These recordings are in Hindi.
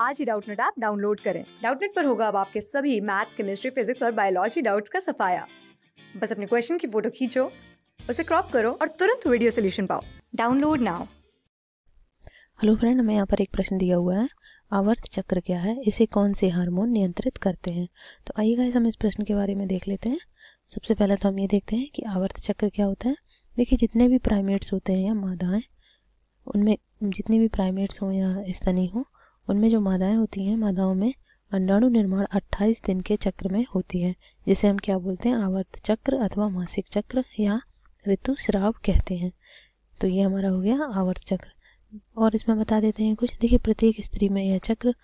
आज ही डाउटनेट ऐप डाउनलोड करें डाउटनेट पर होगा अब आपके सभी मैथ्स केमिस्ट्री फिजिक्स और बायोलॉजी डाउट्स का सफाया बस अपने क्वेश्चन की फोटो खींचो उसे क्रॉप करो और तुरंत वीडियो सोल्यूशन पाओ डाउनलोड नाउ हेलो फ्रेंड हमें यहाँ पर एक प्रश्न दिया हुआ है आवर्त चक्र क्या है इसे कौन से हार्मोन नियंत्रित करते हैं तो आइए गाइस हम इस प्रश्न के बारे में देख लेते हैं सबसे पहले तो हम ये देखते हैं कि आवर्त चक्र क्या होता है देखिए जितने भी प्राइमेट्स होते हैं या मादाएं उनमें जितने भी प्राइमेट्स हों या स्तनी हों उनमें जो मादाएं होती हैं मादाओं में अंडाणु निर्माण 28 दिन के चक्र में होती है जिसे हम क्या बोलते हैं आवर्त चक्र अथवा मासिक चक्र या ऋतु श्राव कहते हैं तो ये हमारा हो गया आवर्त चक्र और इसमें बता देते हैं कुछ देखिए प्रत्येक स्त्री में यह चक्र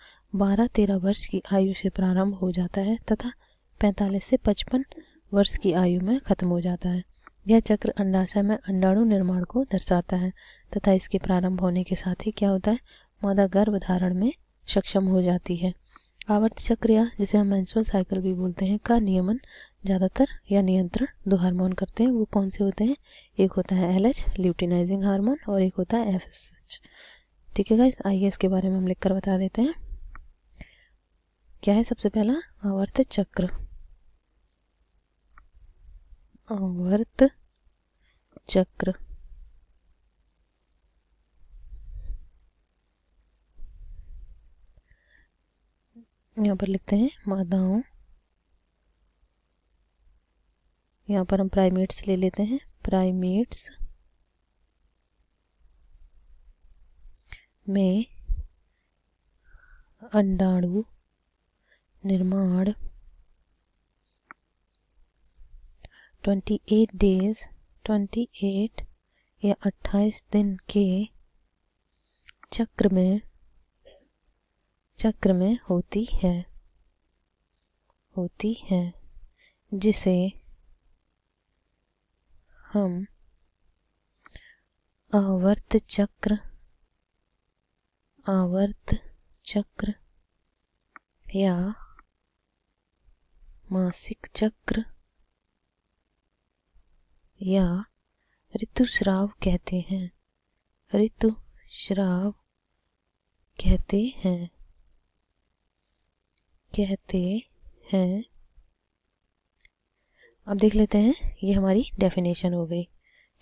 बारह तेरह वर्ष की आयु से प्रारंभ हो जाता है तथा पैंतालीस से पचपन वर्ष की आयु में खत्म हो जाता है यह चक्र अंडाशय में अंडाणु निर्माण को दर्शाता है तथा इसके प्रारंभ होने के साथ ही क्या होता है मादा गर्भ धारण में सक्षम हो जाती है आवर्त चक्र या जिसे हम मेंस्ट्रुअल साइकिल भी बोलते हैं का नियमन ज़्यादातर या नियंत्रण दो हार्मोन करते हैं वो कौन से होते हैं एक होता है एल एच ल्यूटिनाइजिंग हार्मोन और एक होता है एफ एस एच ठीक है गाइस आइए इसके बारे में हम लिख कर बता देते हैं क्या है सबसे पहला आवर्त चक्र आवर्त चक्र यहाँ पर लिखते हैं मादाओं यहाँ पर हम प्राइमेट्स ले लेते हैं प्राइमेट्स में अंडाणु निर्माण 28 डेज 28 या 28 दिन के चक्र में चक्र में होती है होती है जिसे हम आवर्त चक्र आवर्त चक्र या मासिक चक्र या ऋतुस्राव कहते हैं ऋतुस्राव कहते हैं कहते हैं अब देख लेते हैं ये हमारी डेफिनेशन हो गई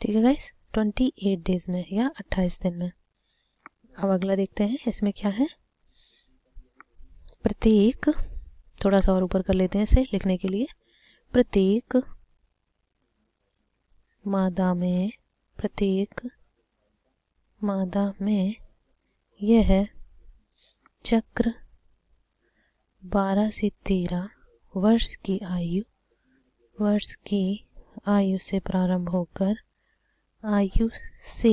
ठीक है गाइस ट्वेंटी एट डेज में या अट्ठाईस दिन में अब अगला देखते हैं इसमें क्या है प्रत्येक थोड़ा सा और ऊपर कर लेते हैं इसे लिखने के लिए प्रत्येक मादा में प्रत्येक मादा में यह चक्र बारह से तेरह वर्ष की आयु वर्ष की आयु से प्रारंभ होकर आयु से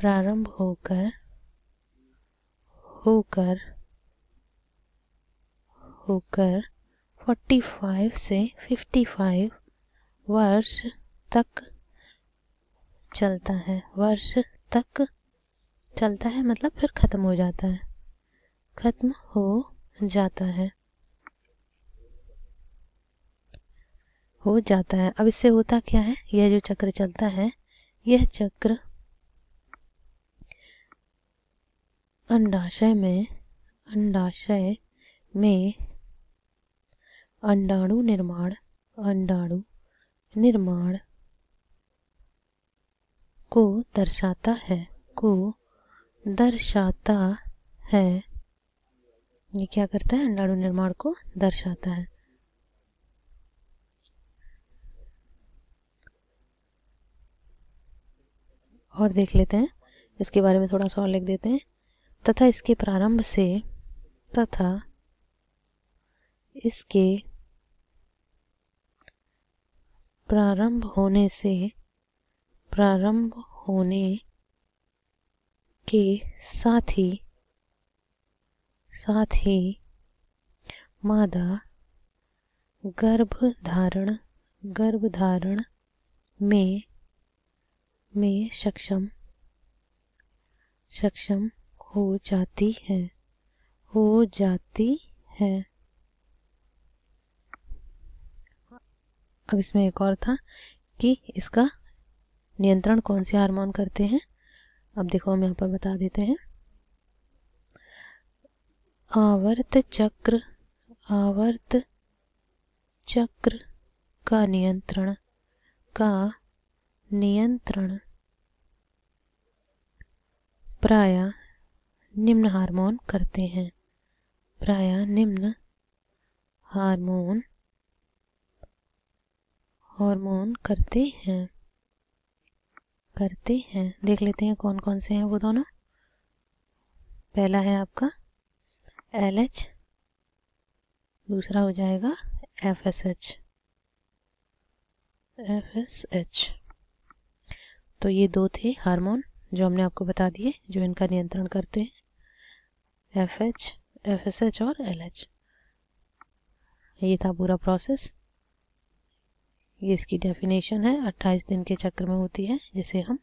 प्रारंभ होकर होकर होकर फोर्टी फाइव से फिफ्टी फाइव वर्ष तक चलता है वर्ष तक चलता है मतलब फिर ख़त्म हो जाता है खत्म हो जाता है हो जाता है अब इससे होता क्या है यह जो चक्र चलता है यह चक्र अंडाशय में अंडाशय में अंडाणु निर्माण अंडाणु निर्माण को दर्शाता है को दर्शाता है ये क्या करता है अंडाणु निर्माण को दर्शाता है और देख लेते हैं इसके बारे में थोड़ा सा और लिख देते हैं तथा इसके प्रारंभ से तथा इसके प्रारंभ होने से प्रारंभ होने के साथ ही साथ ही मादा गर्भधारण गर्भधारण में में सक्षम सक्षम हो जाती है हो जाती है अब इसमें एक और था कि इसका नियंत्रण कौन से हार्मोन करते हैं अब देखो हम यहाँ पर बता देते हैं आवर्त चक्र आवर्त चक्र का नियंत्रण का नियंत्रण प्राय निम्न हार्मोन करते हैं प्राय निम्न हार्मोन हार्मोन करते हैं करते हैं देख लेते हैं कौन कौन से हैं वो दोनों पहला है आपका एल एच दूसरा हो जाएगा F S H F S H तो ये दो थे हार्मोन जो हमने आपको बता दिए जो इनका नियंत्रण करते हैं F H F S H और एल एच ये था पूरा प्रोसेस ये इसकी डेफिनेशन है 28 दिन के चक्र में होती है जिसे हम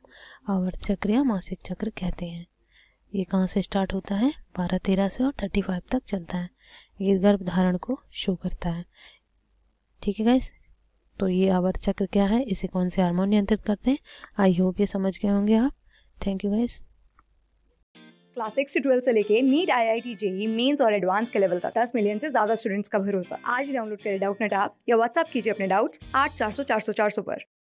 आवर्त चक्र या मासिक चक्र कहते हैं ये कहाँ से स्टार्ट होता है बारह तेरह से और थर्टी फाइव तक चलता है ये गर्भ धारण को शो करता है ठीक है गाइस तो ये आवर्त चक्र क्या है इसे कौन से हार्मोन नियंत्रित करते हैं आई होप ये समझ गए होंगे आप thank you guys class six से ट्वेल्व से लेके NEET I I T JEE mains और एडवांस के लेवल तक दस मिलियन से ज्यादा स्टूडेंट्स का भरोसा आज डाउनलोड करें डाउट नेट आप या व्हाट्सअप कीजिए अपने डाउट्स आठ चार सौ चार सौ चार सौ पर